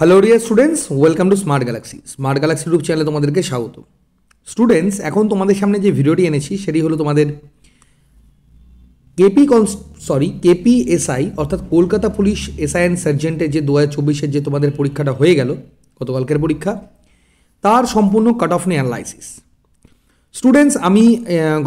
hello dear students welcome to smart galaxy smart galaxy YouTube চ্যানেলে তোমাদেরকে স্বাগত students এখন তোমাদের সামনে যে ভিডিওটি এনেছি সেটি হলো তোমাদের কেপি কনস সরি কেপি এসআই অর্থাৎ কলকাতা পুলিশ এসআই অ্যান্ড সার্জেন্টের যে দু হাজার চব্বিশের যে তোমাদের পরীক্ষাটা হয়ে গেল গতকালকের পরীক্ষা তার সম্পূর্ণ কাট অফ অ্যানালাইসিস স্টুডেন্টস আমি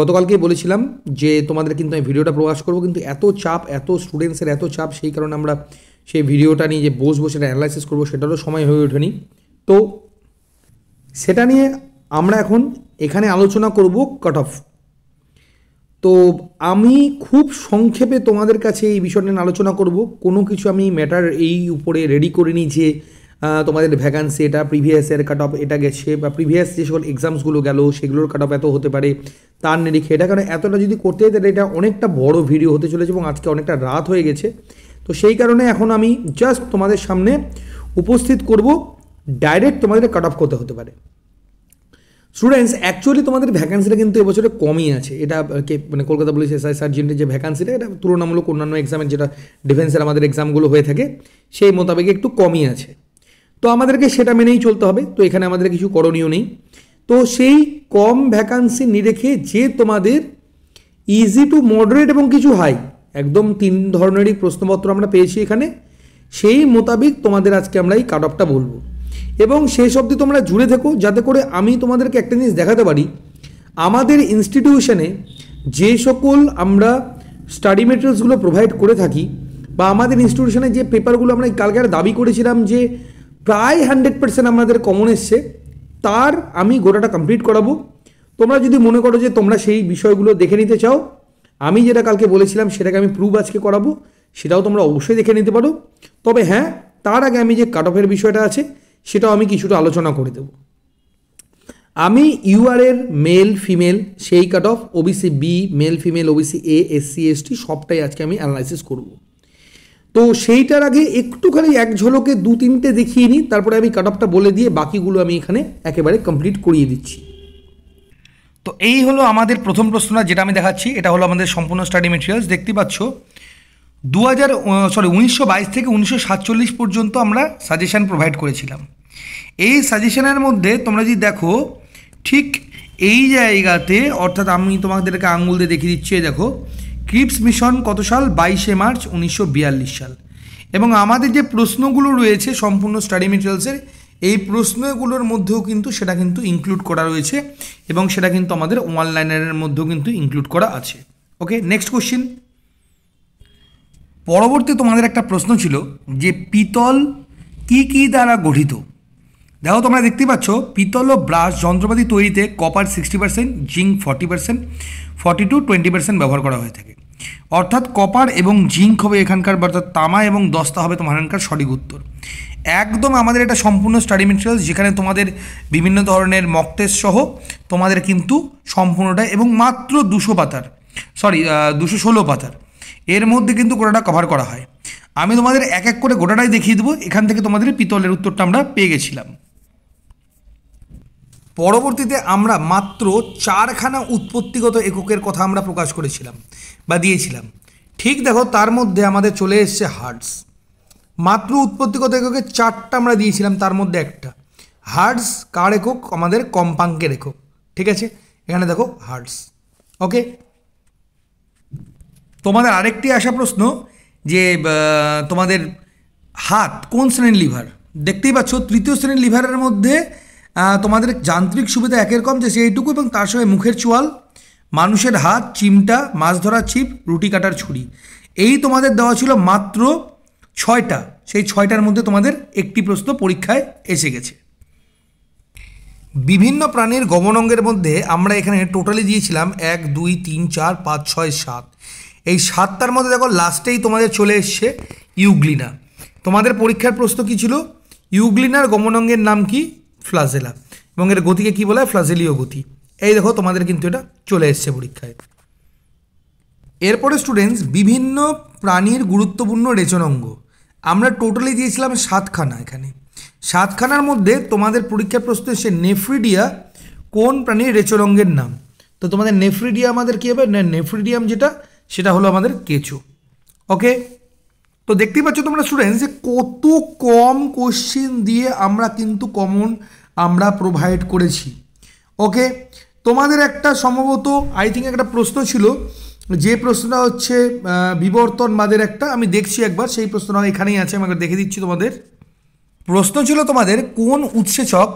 গতকালকে বলেছিলাম যে তোমাদের কিন্তু আমি ভিডিওটা প্রকাশ করবো কিন্তু এত চাপ এত স্টুডেন্টসের এত চাপ সেই কারণে আমরা সেই ভিডিওটা নিয়ে যে বসবো সেটা অ্যানালাইসিস করবো সেটারও সময় হয়ে ওঠেনি তো সেটা নিয়ে আমরা এখন এখানে আলোচনা করব কাট অফ তো আমি খুব সংক্ষেপে তোমাদের কাছে এই বিষয়টা নিয়ে আলোচনা করব কোনো কিছু আমি ম্যাটার এই উপরে রেডি করিনি যে তোমাদের ভ্যাকান্সি এটা প্রিভিয়াস ইয়ার কাট অফ এটা গেছে বা প্রিভিয়াস যে সকল এক্সামসগুলো গেলো সেগুলোর কাট অফ এত হতে পারে তার নিরিখে এটা কারণ এতটা যদি করতে হয় তাহলে এটা অনেকটা বড় ভিডিও হতে চলেছে এবং আজকে অনেকটা রাত হয়ে গেছে তো সেই কারণে এখন আমি জাস্ট তোমাদের সামনে উপস্থিত করব ডাইরেক্ট তোমাদের কাট অফ করতে হতে পারে স্টুডেন্টস অ্যাকচুয়ালি তোমাদের ভ্যাকান্সিটা কিন্তু এবছরে কমই আছে এটা মানে কলকাতা পুলিশ এসআই সার্জেন্টের যে ভ্যাকান্সিটা এটা তুলনামূলক অন্যান্য এক্সামের যেটা ডিফেন্সের আমাদের এক্সামগুলো হয়ে থাকে সেই মোতাবেক একটু কমই আছে তো আমাদেরকে সেটা মেনেই চলতে হবে তো এখানে আমাদের কিছু করণীয় নেই তো সেই কম ভ্যাকান্সি নিরেখে যে তোমাদের ইজি টু মডারেট এবং কিছু হাই একদম তিন ধরনেরই প্রশ্নপত্র আমরা পেয়েছি এখানে সেই মোতাবিক তোমাদের আজকে আমরা এই কাট অফটা বলবো এবং শেষ অবধি তোমরা জুড়ে থেকো যাতে করে আমি তোমাদেরকে একটা জিনিস দেখাতে পারি আমাদের ইনস্টিটিউশনে যে সকল আমরা স্টাডি মেটেরিয়ালসগুলো প্রোভাইড করে থাকি বা আমাদের ইনস্টিটিউশনে যে পেপারগুলো আমরা কালকে দাবি করেছিলাম যে প্রায় হান্ড্রেড পার্সেন্ট আমাদের কমন এসছে তার আমি গোটাটা কমপ্লিট করাবো তোমরা যদি মনে করো যে তোমরা সেই বিষয়গুলো দেখে নিতে চাও আমি যেটা কালকে বলেছিলাম সেটাকে আমি প্রুভ আজকে করাবো সেটাও তোমরা অবশ্যই দেখে নিতে পারো তবে হ্যাঁ তার আগে আমি যে কাট অফের বিষয়টা আছে সেটাও আমি কিছুটা আলোচনা করে দেব আমি ইউআরের মেল ফিমেল সেই cut off OBC B male female OBC A SC ST সবটাই আজকে আমি অ্যানালাইসিস করব তো সেইটার আগে একটুখানি এক ঝলকে দু তিনটে দেখিয়ে নিই তারপরে আমি কাট অফটা বলে দিয়ে বাকিগুলো আমি এখানে একেবারে কমপ্লিট করিয়ে দিচ্ছি তো এই হলো আমাদের প্রথম প্রশ্নটা যেটা আমি দেখাচ্ছি এটা হলো আমাদের সম্পূর্ণ স্টাডি মেটেরিয়ালস দেখতে পাচ্ছ দু হাজার সরি উনিশশো বাইশ থেকে উনিশশো সাতচল্লিশ পর্যন্ত আমরা সাজেশান প্রোভাইড করেছিলাম এই সাজেশানের মধ্যে তোমরা যদি দেখো ঠিক এই জায়গাতে অর্থাৎ আমি তোমাদেরকে আঙুল দিয়ে দেখিয়ে দিচ্ছি দেখো ক্রিপস মিশন কত সাল বাইশে মার্চ উনিশশো সাল এবং আমাদের যে প্রশ্নগুলো রয়েছে সম্পূর্ণ স্টাডি মেটেরিয়ালসের এই প্রশ্নগুলোর মধ্যেও কিন্তু সেটা কিন্তু ইনক্লুড করা রয়েছে এবং সেটা কিন্তু আমাদের ওয়ান লাইনারের মধ্যেও কিন্তু ইনক্লুড করা আছে ওকে নেক্সট কোশ্চিন পরবর্তী তোমাদের একটা প্রশ্ন ছিল যে পিতল কি কি দ্বারা গঠিত দেখো তোমরা দেখতে পাচ্ছ পিতল ও ব্রাশ যন্ত্রপাতি তৈরিতে copper sixty percent zinc forty percent forty to twenty percent ব্যবহার করা হয়ে থাকে অর্থাৎ কপার এবং জিঙ্ক হবে এখানকার অর্থাৎ তামা এবং দস্তা হবে তোমার এখানকার সঠিক উত্তর একদম আমাদের এটা সম্পূর্ণ স্টাডি মেটেরিয়ালস যেখানে তোমাদের বিভিন্ন ধরনের মকটেস সহ তোমাদের কিন্তু সম্পূর্ণটা এবং মাত্র দুশো পাতার সরি দুশো ষোলো পাতার এর মধ্যে কিন্তু গোটাটা কভার করা হয় আমি তোমাদের এক এক করে গোটাটাই দেখিয়ে দেবো এখান থেকে তোমাদের পিতলের উত্তরটা আমরা পেয়ে গেছিলাম পরবর্তীতে আমরা মাত্র চারখানা উৎপত্তিগত এককের কথা আমরা প্রকাশ করেছিলাম বা দিয়েছিলাম ঠিক দেখো তার মধ্যে আমাদের চলে এসছে হার্টস মাত্র উৎপত্তিগত এককে চারটা আমরা দিয়েছিলাম তার মধ্যে একটা হার্ডস কার একক আমাদের কম্পাঙ্কের একক ঠিক আছে এখানে দেখো হার্ডস ওকে তোমাদের আরেকটি আসা প্রশ্ন যে তোমাদের হাত কোন শ্রেণীর লিভার দেখতেই পাচ্ছ তৃতীয় শ্রেণীর লিভারের মধ্যে তোমাদের যান্ত্রিক সুবিধা একের কম যে সেইটুকু এবং তার সঙ্গে মুখের চোয়াল মানুষের হাত চিমটা মাছ ধরার ছিপ রুটি কাটার ছুরি এই তোমাদের দেওয়া ছিল মাত্র ছয়টা সেই ছয়টার মধ্যে তোমাদের একটি প্রশ্ন পরীক্ষায় এসে গেছে বিভিন্ন প্রাণীর অঙ্গের মধ্যে আমরা এখানে টোটালি দিয়েছিলাম এক দুই তিন চার পাঁচ ছয় সাত এই সাতটার মধ্যে দেখো লাস্টেই তোমাদের চলে এসছে ইউগ্লিনা তোমাদের পরীক্ষার প্রশ্ন কী ছিল ইউগ্লিনার অঙ্গের নাম কি ফ্লাজেলা এবং এর গতিকে কী বলা হয় ফ্লাজেলীয় গতি এই দেখো তোমাদের কিন্তু এটা চলে এসছে পরীক্ষায় এরপরে স্টুডেন্টস বিভিন্ন প্রাণীর গুরুত্বপূর্ণ অঙ্গ আমরা টোটালি দিয়েছিলাম সাতখানা এখানে সাতখানার মধ্যে তোমাদের পরীক্ষা প্রশ্ন এসে নেফ্রিডিয়া কোন প্রাণীর রেচরঙ্গের নাম তো তোমাদের নেফ্রিডিয়া আমাদের কী হবে নেফ্রিডিয়াম যেটা সেটা হলো আমাদের কেঁচো ওকে তো দেখতেই পাচ্ছ তোমরা স্টুডেন্ট যে কত কম কোশ্চিন দিয়ে আমরা কিন্তু কমন আমরা প্রোভাইড করেছি ওকে তোমাদের একটা সম্ভবত আই থিঙ্ক একটা প্রশ্ন ছিল যে প্রশ্নটা হচ্ছে বিবর্তনবাদের একটা আমি দেখছি একবার সেই প্রশ্ন এখানেই আছে আমাকে দেখে দিচ্ছি তোমাদের প্রশ্ন ছিল তোমাদের কোন উৎসেচক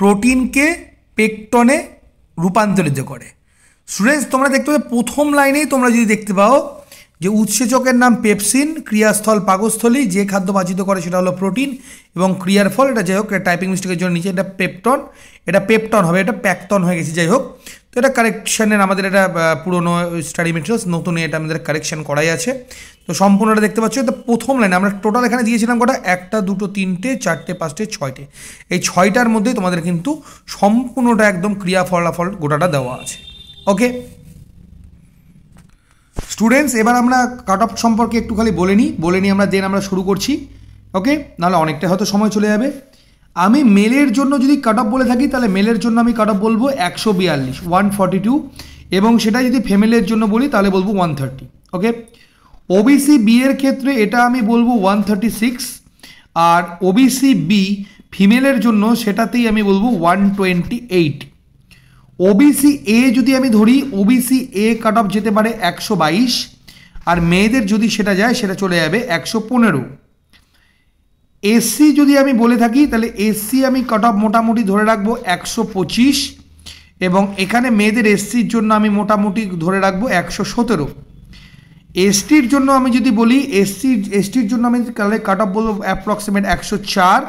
প্রোটিনকে পেকটনে রূপান্তরিত করে স্টুডেন্টস তোমরা দেখতে পাবে প্রথম লাইনেই তোমরা যদি দেখতে পাও যে উৎসেচকের নাম পেপসিন ক্রিয়াস্থল পাকস্থলী যে খাদ্য বাজিত করে সেটা হলো প্রোটিন এবং ক্রিয়ার ফল এটা যাই হোক টাইপিং মিস্টেকের জন্য নিচে এটা পেপটন এটা পেপটন হবে এটা প্যাকটন হয়ে গেছে যাই হোক এটা কারেকশানের আমাদের এটা পুরনো স্টাডি মেটেরিয়ালস নতুন এটা আমাদের কারেকশান করাই আছে তো সম্পূর্ণটা দেখতে পাচ্ছ তো প্রথম লাইনে আমরা টোটাল এখানে দিয়েছিলাম কটা একটা দুটো তিনটে চারটে পাঁচটে ছয়টে এই ছয়টার মধ্যে তোমাদের কিন্তু সম্পূর্ণটা একদম ক্রিয়া ফলাফল গোটাটা দেওয়া আছে ওকে স্টুডেন্টস এবার আমরা কাট অফ সম্পর্কে একটু খালি বলে নিই বলে নিই আমরা দেন আমরা শুরু করছি ওকে নাহলে অনেকটা হয়তো সময় চলে যাবে আমি মেলের জন্য যদি কাট অফ বলে থাকি তাহলে মেলের জন্য আমি কাট অফ বলবো একশো বিয়াল্লিশ ওয়ান ফর্টি টু এবং সেটা যদি ফেমেলের জন্য বলি তাহলে বলবো one thirty okay OBC B এর ক্ষেত্রে এটা আমি বলবো ওয়ান থার্টি সিক্স আর ওবিসি বি ফিমেলের জন্য সেটাতেই আমি বলবো one twenty eight OBC A যদি আমি ধরি ওবিসি এ কাট অফ যেতে পারে একশো বাইশ আর মেয়েদের যদি সেটা যায় সেটা চলে যাবে একশো পনেরো এসি যদি আমি বলে থাকি তাহলে এসি আমি কাট অফ মোটামুটি ধরে রাখবো একশো পঁচিশ এবং এখানে মেয়েদের এসসির জন্য আমি মোটামুটি ধরে রাখবো একশো সতেরো এসটির জন্য আমি যদি বলি এসসি এসটির জন্য আমি তাহলে কাট অফ বলবো অ্যাপ্রক্সিমেট একশো চার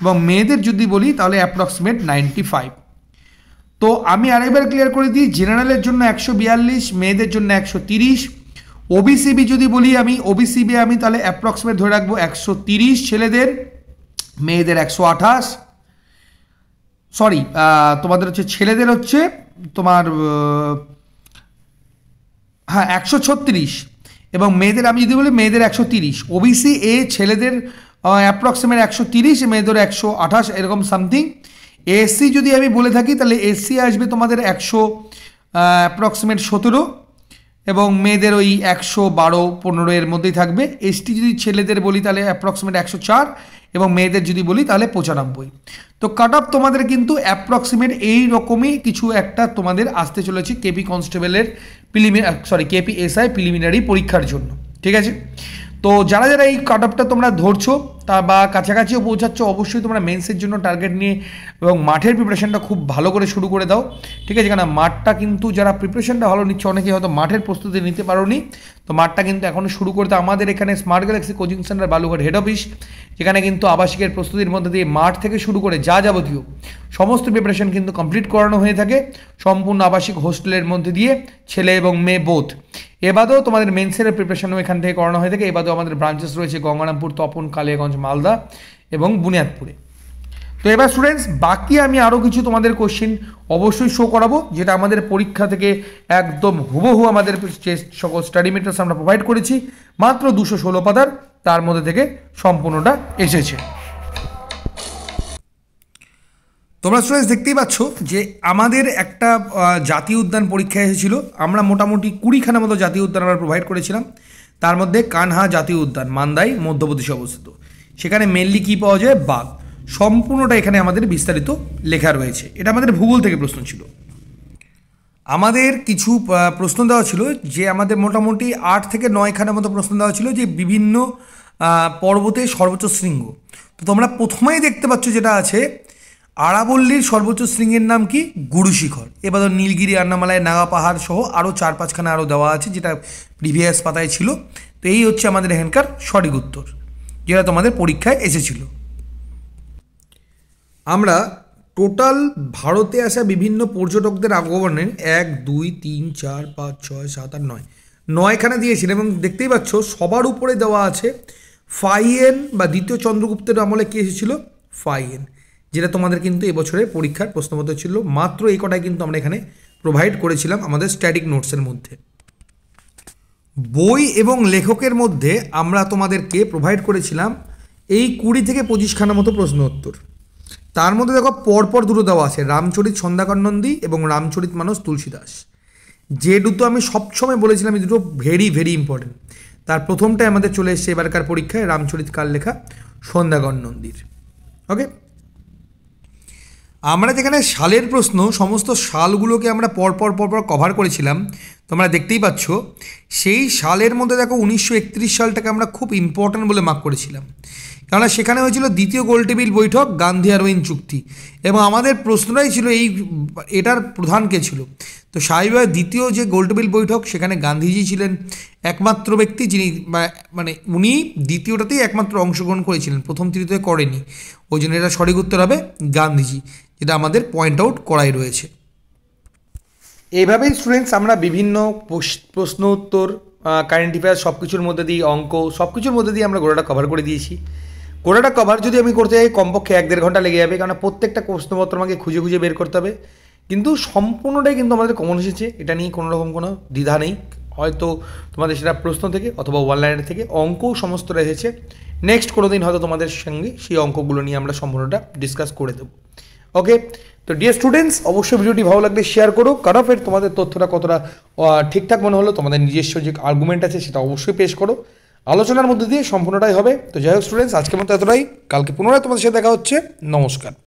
এবং মেয়েদের যদি বলি তাহলে অ্যাপ্রক্সিমেট নাইনটি ফাইভ তো আমি আরেকবার ক্লিয়ার করে দিই জেনারেলের জন্য একশো বিয়াল্লিশ মেয়েদের জন্য একশো তিরিশ ওবিসিবি যদি বলি আমি ওবিসিবি আমি তাহলে অ্যাপ্রক্সিমেট ধরে রাখবো একশো তিরিশ ছেলেদের মেয়েদের একশো আঠাশ সরি তোমাদের হচ্ছে ছেলেদের হচ্ছে তোমার হ্যাঁ একশো ছত্রিশ এবং মেয়েদের আমি যদি বলি মেয়েদের একশো তিরিশ ওবিসি এ ছেলেদের অ্যাপ্রক্সিমেট একশো তিরিশ মেয়েদের একশো আঠাশ এরকম সামথিং এসসি যদি আমি বলে থাকি তাহলে এসসি আসবে তোমাদের একশো অ্যাপ্রক্সিমেট সতেরো এবং মেয়েদের ওই একশো বারো পনেরো এর মধ্যেই থাকবে এসটি যদি ছেলেদের বলি তাহলে অ্যাপ্রক্সিমেট একশো চার এবং মেয়েদের যদি বলি তাহলে পঁচানব্বই তো কাট অফ তোমাদের কিন্তু অ্যাপ্রক্সিমেট এই রকমই কিছু একটা তোমাদের আসতে চলেছে কেপি কনস্টেবলের প্রিলিমি সরি কেপি এসআই প্রিলিমিনারি পরীক্ষার জন্য ঠিক আছে তো যারা যারা এই কাট অফটা তোমরা ধরছো তা বা কাছাকাছিও পৌঁছাচ্ছ অবশ্যই তোমরা মেন্সের জন্য টার্গেট নিয়ে এবং মাঠের প্রিপারেশনটা খুব ভালো করে শুরু করে দাও ঠিক আছে কেন মাঠটা কিন্তু যারা প্রিপারেশনটা ভালো নিচ্ছে অনেকে হয়তো মাঠের প্রস্তুতি নিতে পারোনি তো মাঠটা কিন্তু এখনও শুরু করতে আমাদের এখানে smart galaxy coaching centre Balurghat head office যেখানে কিন্তু আবাসিকের প্রস্তুতির মধ্যে দিয়ে মাঠ থেকে শুরু করে যা যাবতীয় সমস্ত প্রিপারেশন কিন্তু কমপ্লিট করানো হয়ে থাকে সম্পূর্ণ আবাসিক হোস্টেলের মধ্যে দিয়ে ছেলে এবং মেয়ে বোধ এবাদেও তোমাদের মেন্সের প্রিপারেশনও এখান থেকে করানো হয়ে থাকে এবাদেও আমাদের ব্রাঞ্চেস রয়েছে গঙ্গারামপুর তপন কালিয়াগঞ্জ মালদা এবং বুনিয়াদপুরে তো এবার স্টুডেন্টস বাকি আমি আরও কিছু তোমাদের কোশ্চেন অবশ্যই শো করাবো যেটা আমাদের পরীক্ষা থেকে একদম হুবহু আমাদের যে সকল স্টাডি মেটেরিয়ালস আমরা প্রোভাইড করেছি মাত্র দুশো ষোলো পাতার তার মধ্যে থেকে সম্পূর্ণটা এসেছে তোমরা স্টুডেন্টস দেখতেই পাচ্ছ যে আমাদের একটা জাতীয় উদ্যান পরীক্ষা এসেছিল আমরা মোটামুটি কুড়িখানা মতো জাতীয় উদ্যান আমরা প্রোভাইড করেছিলাম তার মধ্যে কানহা জাতীয় উদ্যান মান্দাই মধ্যপ্রদেশে অবস্থিত সেখানে মেনলি কী পাওয়া যায় বাঘ সম্পূর্ণটা এখানে আমাদের বিস্তারিত লেখা রয়েছে এটা আমাদের ভূগোল থেকে প্রশ্ন ছিল আমাদের কিছু প্রশ্ন দেওয়া ছিল যে আমাদের মোটামুটি আট থেকে নয়খানের মতো প্রশ্ন দেওয়া ছিল যে বিভিন্ন পর্বতে সর্বোচ্চ শৃঙ্গ তো তোমরা প্রথমেই দেখতে পাচ্ছ যেটা আছে আরাবল্লীর সর্বোচ্চ শৃঙ্গের নাম কি গুরুশিখর এবার নীলগিরি আন্নামালায় নাগা পাহাড় সহ আরও চার পাঁচখানে আরও দেওয়া আছে যেটা প্রিভিয়াস পাতায় ছিল তো এই হচ্ছে আমাদের এখানকার সঠিক উত্তর যেটা তোমাদের পরীক্ষায় এসেছিল আমরা টোটাল ভারতে আসা বিভিন্ন পর্যটকদের আগমনের এক দুই তিন চার পাঁচ ছয় সাত আট নয় নয়খানা দিয়েছিলাম এবং দেখতেই পাচ্ছ সবার উপরে দেওয়া আছে ফাইয়েন বা দ্বিতীয় চন্দ্রগুপ্তের আমলে কে এসেছিল ফাইয়েন যেটা তোমাদের কিন্তু এবছরের পরীক্ষার প্রশ্নপত্র ছিল মাত্র এই কটাই কিন্তু আমরা এখানে প্রোভাইড করেছিলাম আমাদের স্ট্যাটিক নোটসের মধ্যে বই এবং লেখকের মধ্যে আমরা তোমাদেরকে প্রোভাইড করেছিলাম এই কুড়ি থেকে পঁচিশখানা মতো প্রশ্ন উত্তর তার মধ্যে দেখো পরপর দুটো দেওয়া আছে রামচরিত সন্ধ্যাকর নন্দী এবং রামচরিত মানুষ তুলসী দাস যে দুটো আমি সবসময় বলেছিলাম এই দুটো ভেরি ভেরি ইম্পর্টেন্ট তার প্রথমটাই আমাদের চলে এসছে এবারকার পরীক্ষায় রামচরিত কার লেখা সন্ধ্যাকর নন্দীর ওকে আমরা যেখানে সালের প্রশ্ন সমস্ত সালগুলোকে আমরা পরপর পরপর কভার করেছিলাম তোমরা দেখতেই পাচ্ছ সেই সালের মধ্যে দেখো উনিশশো সালটাকে আমরা খুব ইম্পর্ট্যান্ট বলে মার্ক করেছিলাম কেননা সেখানে হয়েছিল দ্বিতীয় গোলটেবিল বৈঠক গান্ধী আরোইন চুক্তি এবং আমাদের প্রশ্নটাই ছিল এই এটার প্রধান কে ছিল তো সাহেবের দ্বিতীয় যে গোলটেবিল বৈঠক সেখানে গান্ধীজি ছিলেন একমাত্র ব্যক্তি যিনি মানে উনি দ্বিতীয়টাতেই একমাত্র অংশগ্রহণ করেছিলেন প্রথম তৃতীয় করেনি ওই জন্য এটা সঠিক উত্তর হবে গান্ধীজি যেটা আমাদের পয়েন্ট আউট করাই রয়েছে এইভাবেই স্টুডেন্টস আমরা বিভিন্ন প্রশ্ন উত্তর কারেন্ট অ্যাফেয়ার সব কিছুর মধ্যে দিয়ে অঙ্ক সব কিছুর মধ্যে দিয়ে আমরা গোড়াটা কভার করে দিয়েছি গোড়াটা কভার যদি আমি করতে যাই কমপক্ষে এক দেড় ঘন্টা লেগে যাবে কারণ প্রত্যেকটা প্রশ্নপত্র আমাকে খুঁজে খুঁজে বের করতে হবে কিন্তু সম্পূর্ণটাই কিন্তু আমাদের কমন এসেছে এটা নিয়ে কোনো রকম কোনো দ্বিধা নেই হয়তো তোমাদের সেটা প্রশ্ন থেকে অথবা লাইনের থেকে অঙ্কও সমস্ত এসেছে নেক্সট কোনো দিন হয়তো তোমাদের সঙ্গে সেই অঙ্কগুলো নিয়ে আমরা সম্পূর্ণটা ডিসকাস করে দেবো ওকে তো ডিয়ার স্টুডেন্টস অবশ্যই ভিডিওটি ভালো লাগলে শেয়ার করো কারণ ফের তোমাদের তথ্যটা কতটা ঠিকঠাক মনে হলো তোমাদের নিজস্ব যে আর্গুমেন্ট আছে সেটা অবশ্যই পেশ করো আলোচনার মধ্যে দিয়ে সম্পূর্ণটাই হবে তো যাই হোক স্টুডেন্টস আজকের মতো এতটাই কালকে পুনরায় তোমাদের সাথে দেখা হচ্ছে নমস্কার